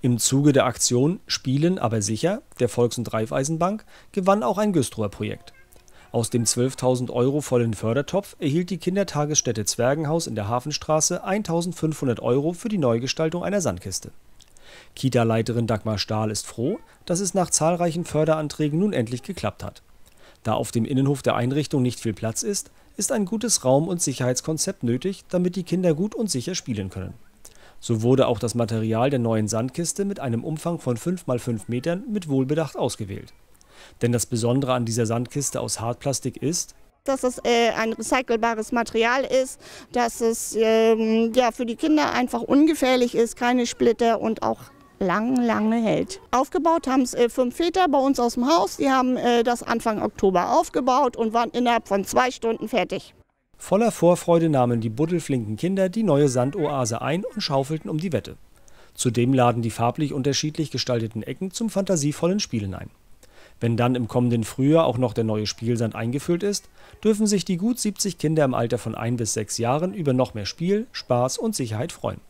Im Zuge der Aktion Spielen aber sicher der Volks- und Raiffeisenbank gewann auch ein Güstrower Projekt. Aus dem 12.000 Euro vollen Fördertopf erhielt die Kindertagesstätte Zwergenhaus in der Hafenstraße 1.500 Euro für die Neugestaltung einer Sandkiste. Kita-Leiterin Dagmar Stahl ist froh, dass es nach zahlreichen Förderanträgen nun endlich geklappt hat. Da auf dem Innenhof der Einrichtung nicht viel Platz ist, ist ein gutes Raum- und Sicherheitskonzept nötig, damit die Kinder gut und sicher spielen können. So wurde auch das Material der neuen Sandkiste mit einem Umfang von 5 x 5 Metern mit Wohlbedacht ausgewählt. Denn das Besondere an dieser Sandkiste aus Hartplastik ist, dass es äh, ein recycelbares Material ist, dass es ähm, ja, für die Kinder einfach ungefährlich ist, keine Splitter und auch lang, lange hält. Aufgebaut haben es äh, fünf Väter bei uns aus dem Haus. Die haben äh, das Anfang Oktober aufgebaut und waren innerhalb von zwei Stunden fertig. Voller Vorfreude nahmen die buddelflinken Kinder die neue Sandoase ein und schaufelten um die Wette. Zudem laden die farblich unterschiedlich gestalteten Ecken zum fantasievollen Spielen ein. Wenn dann im kommenden Frühjahr auch noch der neue Spielsand eingefüllt ist, dürfen sich die gut 70 Kinder im Alter von 1 bis 6 Jahren über noch mehr Spiel, Spaß und Sicherheit freuen.